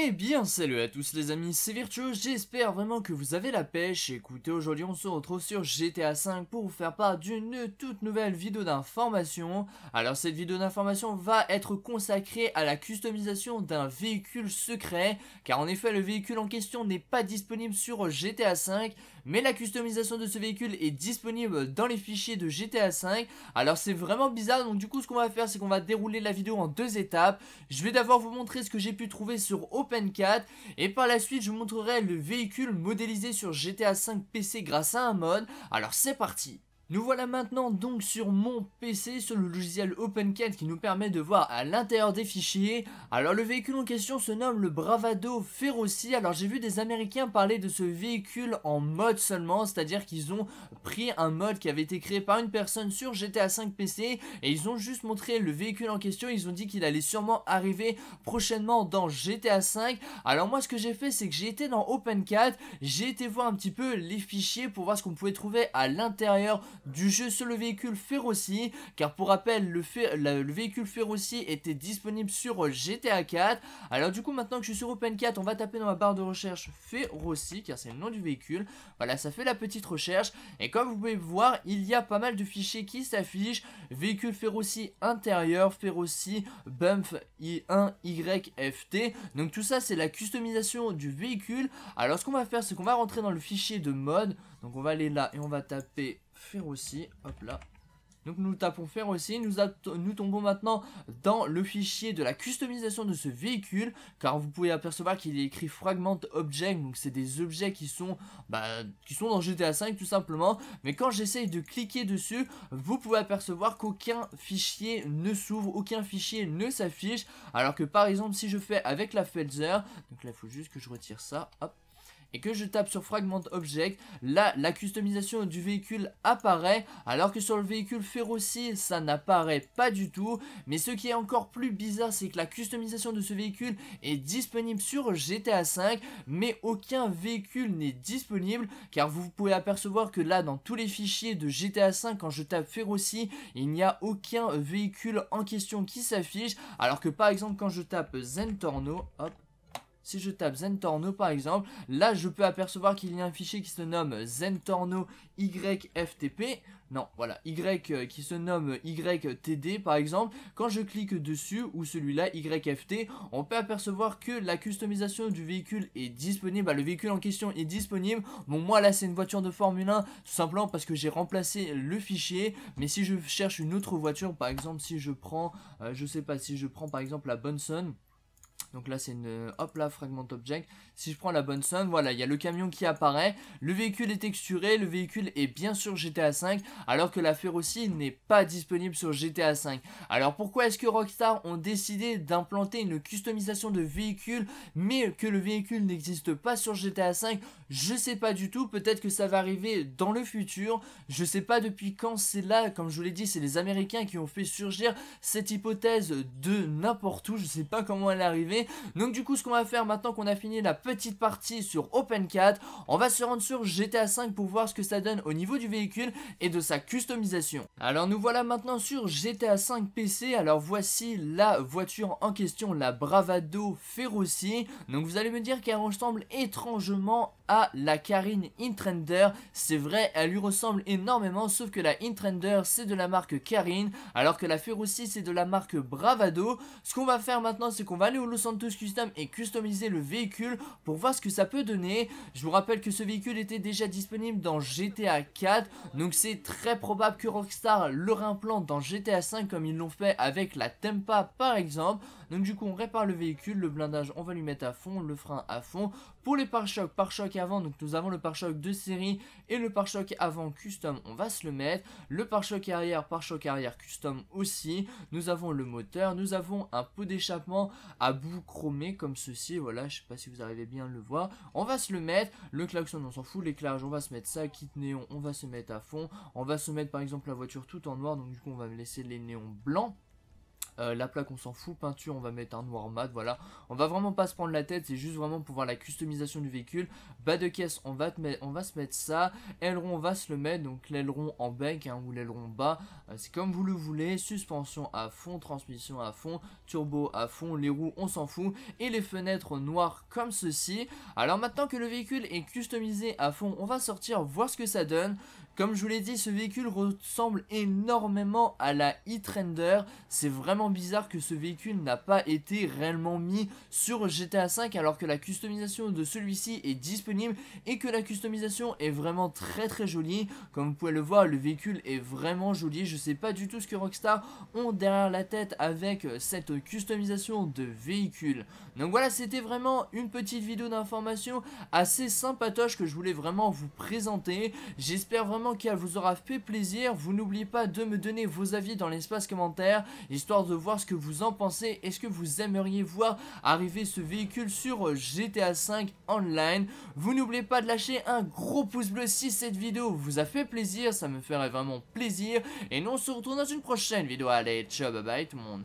Eh bien salut à tous les amis, c'est Virtuo, j'espère vraiment que vous avez la pêche. Écoutez, aujourd'hui on se retrouve sur GTA V pour vous faire part d'une toute nouvelle vidéo d'information. Alors cette vidéo d'information va être consacrée à la customisation d'un véhicule secret, car en effet le véhicule en question n'est pas disponible sur GTA V, mais la customisation de ce véhicule est disponible dans les fichiers de GTA V. Alors c'est vraiment bizarre, donc du coup ce qu'on va faire c'est qu'on va dérouler la vidéo en deux étapes. Je vais d'abord vous montrer ce que j'ai pu trouver sur et par la suite je vous montrerai le véhicule modélisé sur GTA 5 PC grâce à un mod. Alors c'est parti nous voilà maintenant donc sur mon PC, sur le logiciel OpenCat qui nous permet de voir à l'intérieur des fichiers. Alors le véhicule en question se nomme le Bravado Ferroci. Alors j'ai vu des américains parler de ce véhicule en mode seulement, c'est-à-dire qu'ils ont pris un mode qui avait été créé par une personne sur GTA 5 PC et ils ont juste montré le véhicule en question, ils ont dit qu'il allait sûrement arriver prochainement dans GTA 5. Alors moi ce que j'ai fait c'est que j'ai été dans OpenCat, j'ai été voir un petit peu les fichiers pour voir ce qu'on pouvait trouver à l'intérieur du jeu sur le véhicule Ferrossi, car pour rappel, le, véhicule Ferrossi était disponible sur GTA 4. Alors du coup, maintenant que je suis sur Open 4, on va taper dans ma barre de recherche Ferrossi, car c'est le nom du véhicule. Voilà, ça fait la petite recherche, et comme vous pouvez voir, il y a pas mal de fichiers qui s'affichent, véhicule Ferrossi intérieur, Ferrossi, bump I1, YFT, donc tout ça c'est la customisation du véhicule. Alors ce qu'on va faire, c'est qu'on va rentrer dans le fichier de mode, donc on va aller là et on va taper faire aussi. Hop là. Donc nous tapons faire aussi, nous, nous, tombons maintenant dans le fichier de la customisation de ce véhicule car vous pouvez apercevoir qu'il est écrit fragment object donc c'est des objets qui sont bah, qui sont dans GTA V tout simplement mais quand j'essaye de cliquer dessus vous pouvez apercevoir qu'aucun fichier ne s'ouvre, aucun fichier ne s'affiche alors que par exemple si je fais avec la Felzer donc là il faut juste que je retire ça, hop et que je tape sur Fragment Object, là la customisation du véhicule apparaît, alors que sur le véhicule Ferroci ça n'apparaît pas du tout. Mais ce qui est encore plus bizarre c'est que la customisation de ce véhicule est disponible sur GTA V mais aucun véhicule n'est disponible car vous pouvez apercevoir que là dans tous les fichiers de GTA V quand je tape Ferroci, il n'y a aucun véhicule en question qui s'affiche, alors que par exemple quand je tape Zentorno, hop, si je tape Zentorno par exemple, là je peux apercevoir qu'il y a un fichier qui se nomme Zentorno YFTP. Non, voilà, Y euh, qui se nomme YTD par exemple. Quand je clique dessus ou celui-là YFT, on peut apercevoir que la customisation du véhicule est disponible. Bah, le véhicule en question est disponible. Bon, moi là c'est une voiture de Formule 1 tout simplement parce que j'ai remplacé le fichier. Mais si je cherche une autre voiture, par exemple si je prends, euh, je sais pas, si je prends par exemple la Bonson, donc là, c'est une... Euh, hop là, fragment object. Si je prends la bonne sonne, voilà, il y a le camion qui apparaît. Le véhicule est texturé, le véhicule est bien sûr GTA V alors que la aussi n'est pas disponible sur GTA V Alors pourquoi est-ce que Rockstar ont décidé d'implanter une customisation de véhicule, mais que le véhicule n'existe pas sur GTA V Je sais pas du tout, peut-être que ça va arriver dans le futur. Je sais pas depuis quand c'est là, comme je vous l'ai dit, c'est les Américains qui ont fait surgir cette hypothèse de n'importe où. Je sais pas comment elle est arrivée donc du coup, ce qu'on va faire maintenant qu'on a fini la petite partie sur OpenCat, on va se rendre sur GTA 5 pour voir ce que ça donne au niveau du véhicule et de sa customisation. Alors nous voilà maintenant sur GTA 5 PC. Alors voici la voiture en question, la Bravado Ferrossi. Donc vous allez me dire qu'elle ressemble étrangement la Karine Intrender. C'est vrai, elle lui ressemble énormément, sauf que la Intrender, c'est de la marque Karine, alors que la 6 c'est de la marque Bravado. Ce qu'on va faire maintenant, c'est qu'on va aller au Los Santos Custom et customiser le véhicule pour voir ce que ça peut donner. Je vous rappelle que ce véhicule était déjà disponible dans GTA 4, donc c'est très probable que Rockstar le réimplante dans GTA 5 comme ils l'ont fait avec la Tempa par exemple. Donc du coup, on répare le véhicule, le blindage, on va lui mettre à fond, le frein à fond. Pour les pare-chocs, pare-chocs avant, donc nous avons le pare-choc de série et le pare-choc avant custom, on va se le mettre. Le pare-choc arrière, pare-choc arrière custom aussi. Nous avons le moteur, nous avons un pot d'échappement à bout chromé comme ceci, voilà, je sais pas si vous arrivez bien le voir. On va se le mettre, le klaxon on s'en fout, l'éclairage on va se mettre ça, kit néon on va se mettre à fond. On va se mettre par exemple la voiture tout en noir, donc du coup on va me laisser les néons blancs. Euh, la plaque on s'en fout, peinture on va mettre un noir mat, voilà. On va vraiment pas se prendre la tête, c'est juste vraiment pour voir la customisation du véhicule. Bas de caisse on va, se mettre ça, aileron on va se le mettre, donc l'aileron en bec hein, ou l'aileron bas, euh, c'est comme vous le voulez. Suspension à fond, transmission à fond, turbo à fond, les roues on s'en fout. Et les fenêtres noires comme ceci. Alors maintenant que le véhicule est customisé à fond, on va sortir voir ce que ça donne. Comme je vous l'ai dit, ce véhicule ressemble énormément à la e-Trender. C'est vraiment bizarre que ce véhicule n'a pas été réellement mis sur GTA V alors que la customisation de celui-ci est disponible et que la customisation est vraiment très très jolie. Comme vous pouvez le voir, le véhicule est vraiment joli. Je ne sais pas du tout ce que Rockstar ont derrière la tête avec cette customisation de véhicule. Donc voilà, c'était vraiment une petite vidéo d'information assez sympatoche que je voulais vraiment vous présenter. J'espère vraiment qu'elle vous aura fait plaisir, vous n'oubliez pas de me donner vos avis dans l'espace commentaire, histoire de voir ce que vous en pensez est ce que vous aimeriez voir arriver ce véhicule sur GTA 5 Online. Vous n'oubliez pas de lâcher un gros pouce bleu si cette vidéo vous a fait plaisir, ça me ferait vraiment plaisir. Et nous on se retrouve dans une prochaine vidéo. Allez, ciao, bye bye tout le monde.